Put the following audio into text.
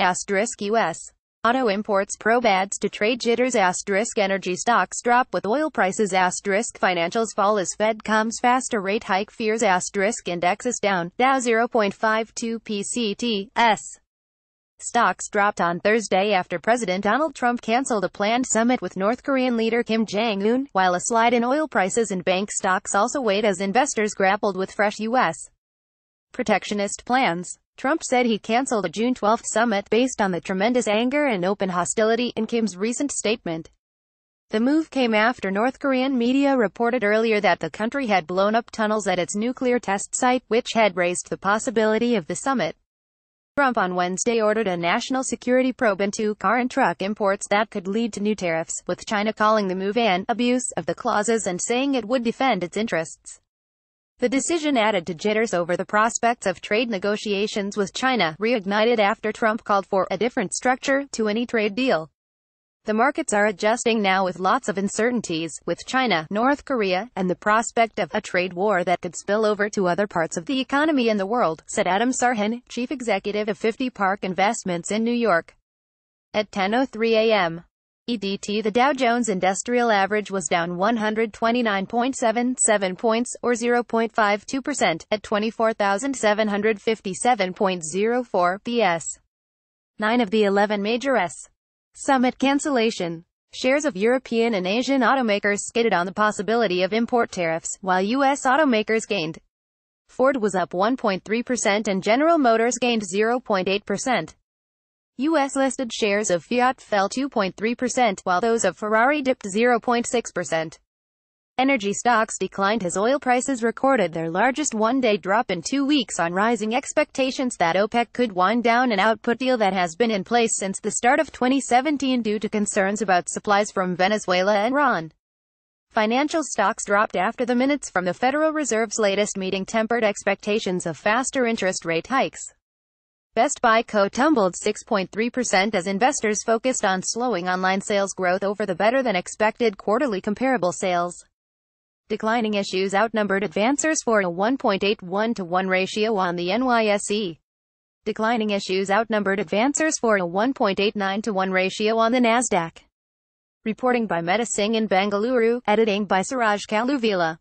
Asterisk U.S. Auto imports probe adds to trade jitters asterisk energy stocks drop with oil prices asterisk financials fall as Fed comes faster rate hike fears asterisk indexes down, Dow 0.52 PCT, S. Stocks dropped on Thursday after President Donald Trump canceled a planned summit with North Korean leader Kim Jong-un, while a slide in oil prices and bank stocks also weighed as investors grappled with fresh U.S. protectionist plans. Trump said he canceled a June 12 summit based on the tremendous anger and open hostility in Kim's recent statement. The move came after North Korean media reported earlier that the country had blown up tunnels at its nuclear test site, which had raised the possibility of the summit. Trump on Wednesday ordered a national security probe into car and truck imports that could lead to new tariffs, with China calling the move an abuse of the clauses and saying it would defend its interests. The decision added to jitters over the prospects of trade negotiations with China, reignited after Trump called for a different structure to any trade deal. The markets are adjusting now with lots of uncertainties, with China, North Korea, and the prospect of a trade war that could spill over to other parts of the economy and the world, said Adam Sarhan, chief executive of 50 Park Investments in New York. At 10.03 a.m. EDT The Dow Jones Industrial Average was down 129.77 points, or 0.52%, at 24,757.04 BS. 9 of the 11 major S. Summit cancellation. Shares of European and Asian automakers skidded on the possibility of import tariffs, while U.S. automakers gained. Ford was up 1.3% and General Motors gained 0.8%. U.S.-listed shares of Fiat fell 2.3%, while those of Ferrari dipped 0.6%. Energy stocks declined as oil prices recorded their largest one-day drop in two weeks on rising expectations that OPEC could wind down an output deal that has been in place since the start of 2017 due to concerns about supplies from Venezuela and Iran. Financial stocks dropped after the minutes from the Federal Reserve's latest meeting tempered expectations of faster interest rate hikes. Best Buy Co. tumbled 6.3% as investors focused on slowing online sales growth over the better-than-expected quarterly comparable sales. Declining issues outnumbered advancers for a 1.81 to 1 ratio on the NYSE. Declining issues outnumbered advancers for a 1.89 to 1 ratio on the NASDAQ. Reporting by Singh in Bengaluru, editing by Suraj Kaluvila.